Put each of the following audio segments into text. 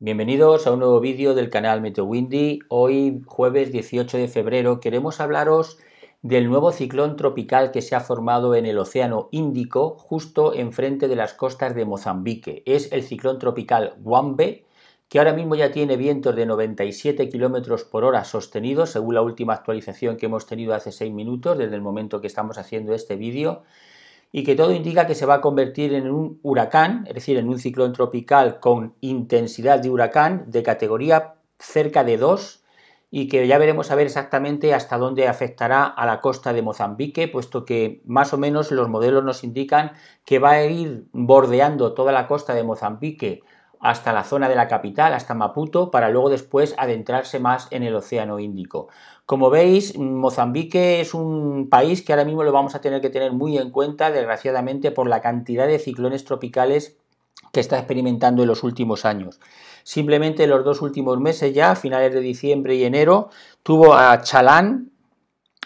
Bienvenidos a un nuevo vídeo del canal Meteo Windy. Hoy, jueves 18 de febrero, queremos hablaros del nuevo ciclón tropical que se ha formado en el Océano Índico, justo enfrente de las costas de Mozambique. Es el ciclón tropical Wambe, que ahora mismo ya tiene vientos de 97 km por hora sostenidos, según la última actualización que hemos tenido hace 6 minutos, desde el momento que estamos haciendo este vídeo y que todo indica que se va a convertir en un huracán, es decir, en un ciclón tropical con intensidad de huracán de categoría cerca de 2 y que ya veremos a ver exactamente hasta dónde afectará a la costa de Mozambique, puesto que más o menos los modelos nos indican que va a ir bordeando toda la costa de Mozambique hasta la zona de la capital, hasta Maputo, para luego después adentrarse más en el Océano Índico. Como veis, Mozambique es un país que ahora mismo lo vamos a tener que tener muy en cuenta, desgraciadamente, por la cantidad de ciclones tropicales que está experimentando en los últimos años. Simplemente en los dos últimos meses ya, a finales de diciembre y enero, tuvo a Chalán,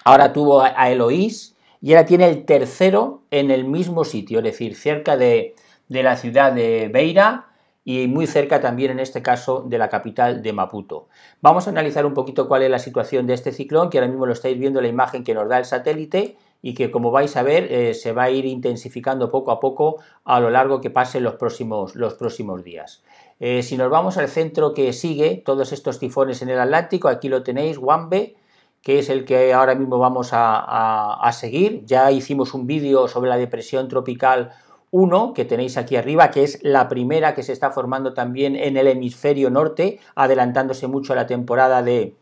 ahora tuvo a Eloís y ahora tiene el tercero en el mismo sitio, es decir, cerca de, de la ciudad de Beira, y muy cerca también en este caso de la capital de Maputo. Vamos a analizar un poquito cuál es la situación de este ciclón, que ahora mismo lo estáis viendo en la imagen que nos da el satélite y que como vais a ver eh, se va a ir intensificando poco a poco a lo largo que pasen los próximos, los próximos días. Eh, si nos vamos al centro que sigue, todos estos tifones en el Atlántico, aquí lo tenéis, Wambe, que es el que ahora mismo vamos a seguir. Ya hicimos un vídeo sobre la depresión tropical uno que tenéis aquí arriba, que es la primera que se está formando también en el hemisferio norte, adelantándose mucho a la temporada de,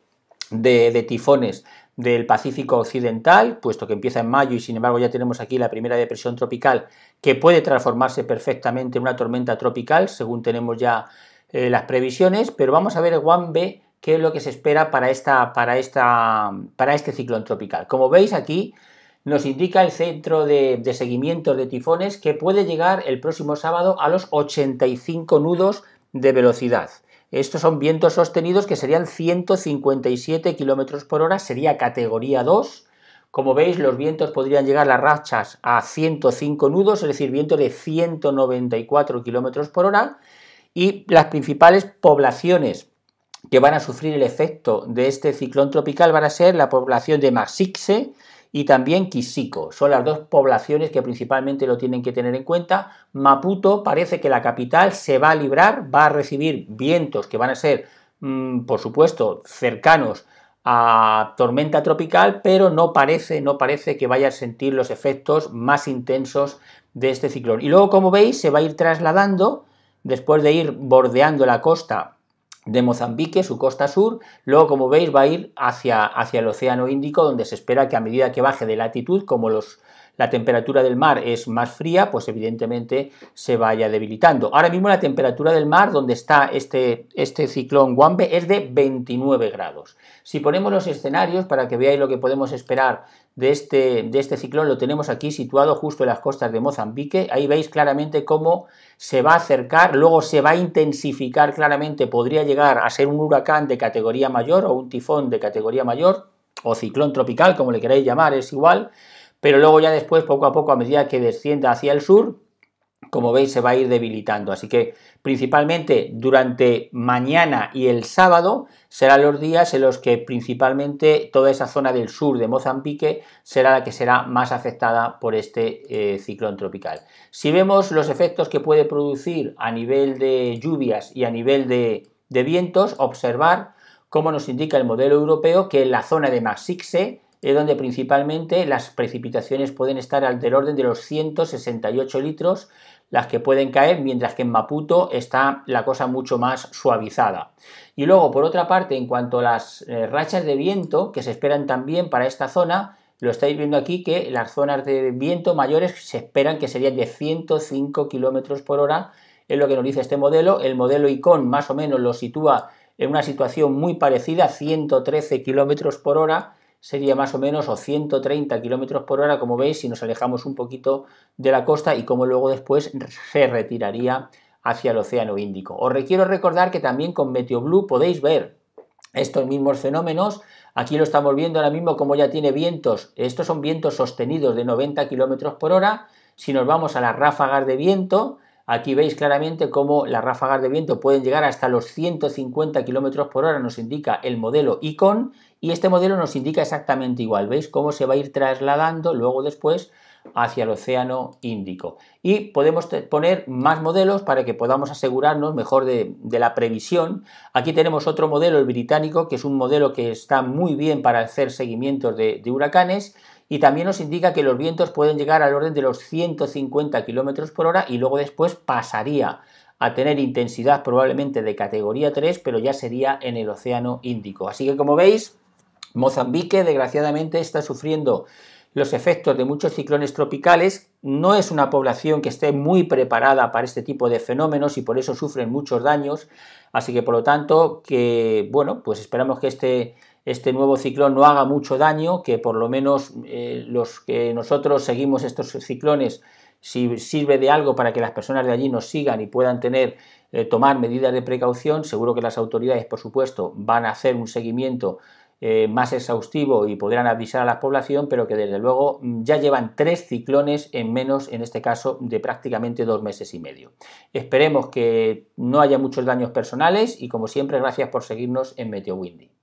tifones del Pacífico Occidental, puesto que empieza en mayo y sin embargo ya tenemos aquí la primera depresión tropical que puede transformarse perfectamente en una tormenta tropical, según tenemos ya eh, las previsiones, pero vamos a ver Juan B qué es lo que se espera para, esta, para, esta, para este ciclón tropical. Como veis aquí, nos indica el Centro de, Seguimiento de Tifones que puede llegar el próximo sábado a los 85 nudos de velocidad. Estos son vientos sostenidos que serían 157 km por hora, sería categoría 2. Como veis, los vientos podrían llegar las rachas a 105 nudos, es decir, vientos de 194 km por hora. Y las principales poblaciones que van a sufrir el efecto de este ciclón tropical van a ser la población de Masixe, y también Quisico. Son las dos poblaciones que principalmente lo tienen que tener en cuenta. Maputo parece que la capital se va a librar, va a recibir vientos que van a ser, mm, por supuesto, cercanos a tormenta tropical, pero no parece, no parece que vaya a sentir los efectos más intensos de este ciclón. Y luego, como veis, se va a ir trasladando, después de ir bordeando la costa de Mozambique, su costa sur, luego como veis va a ir hacia, hacia el Océano Índico, donde se espera que a medida que baje de latitud, como los la temperatura del mar es más fría, pues evidentemente se vaya debilitando. Ahora mismo la temperatura del mar donde está este, este ciclón Guambe es de 29 grados. Si ponemos los escenarios para que veáis lo que podemos esperar de este, de este ciclón, lo tenemos aquí situado justo en las costas de Mozambique. Ahí veis claramente cómo se va a acercar, luego se va a intensificar claramente, podría llegar a ser un huracán de categoría mayor o un tifón de categoría mayor o ciclón tropical, como le queráis llamar, es igual pero luego ya después, poco a poco, a medida que descienda hacia el sur, como veis, se va a ir debilitando. Así que principalmente durante mañana y el sábado serán los días en los que principalmente toda esa zona del sur de Mozambique será la que será más afectada por este eh, ciclón tropical. Si vemos los efectos que puede producir a nivel de lluvias y a nivel de, vientos, observar cómo nos indica el modelo europeo que en la zona de Maxixe es donde principalmente las precipitaciones pueden estar al del orden de los 168 litros, las que pueden caer, mientras que en Maputo está la cosa mucho más suavizada. Y luego, por otra parte, en cuanto a las eh, rachas de viento que se esperan también para esta zona, lo estáis viendo aquí que las zonas de viento mayores se esperan que serían de 105 kilómetros por hora, es lo que nos dice este modelo. El modelo ICON más o menos lo sitúa en una situación muy parecida, 113 kilómetros por hora, sería más o menos o 130 kilómetros por hora, como veis, si nos alejamos un poquito de la costa y como luego después se retiraría hacia el Océano Índico. Os requiero recordar que también con Blue podéis ver estos mismos fenómenos. Aquí lo estamos viendo ahora mismo como ya tiene vientos. Estos son vientos sostenidos de 90 kilómetros por hora. Si nos vamos a las ráfagas de viento, Aquí veis claramente cómo las ráfagas de viento pueden llegar hasta los 150 km por hora, nos indica el modelo Icon, y este modelo nos indica exactamente igual. Veis cómo se va a ir trasladando luego después hacia el Océano Índico. Y podemos poner más modelos para que podamos asegurarnos mejor de, la previsión. Aquí tenemos otro modelo, el británico, que es un modelo que está muy bien para hacer seguimientos de huracanes y también nos indica que los vientos pueden llegar al orden de los 150 km por hora y luego después pasaría a tener intensidad probablemente de categoría 3, pero ya sería en el Océano Índico. Así que como veis, Mozambique desgraciadamente está sufriendo los efectos de muchos ciclones tropicales. No es una población que esté muy preparada para este tipo de fenómenos y por eso sufren muchos daños. Así que por lo tanto, que bueno, pues esperamos que este este nuevo ciclón no haga mucho daño, que por lo menos eh, los que nosotros seguimos estos ciclones, si sirve de algo para que las personas de allí nos sigan y puedan tener, eh, tomar medidas de precaución, seguro que las autoridades, por supuesto, van a hacer un seguimiento eh, más exhaustivo y podrán avisar a la población, pero que desde luego mm, ya llevan tres ciclones en menos, en este caso, de prácticamente dos meses y medio. Esperemos que no haya muchos daños personales y como siempre, gracias por seguirnos en Meteo Windy.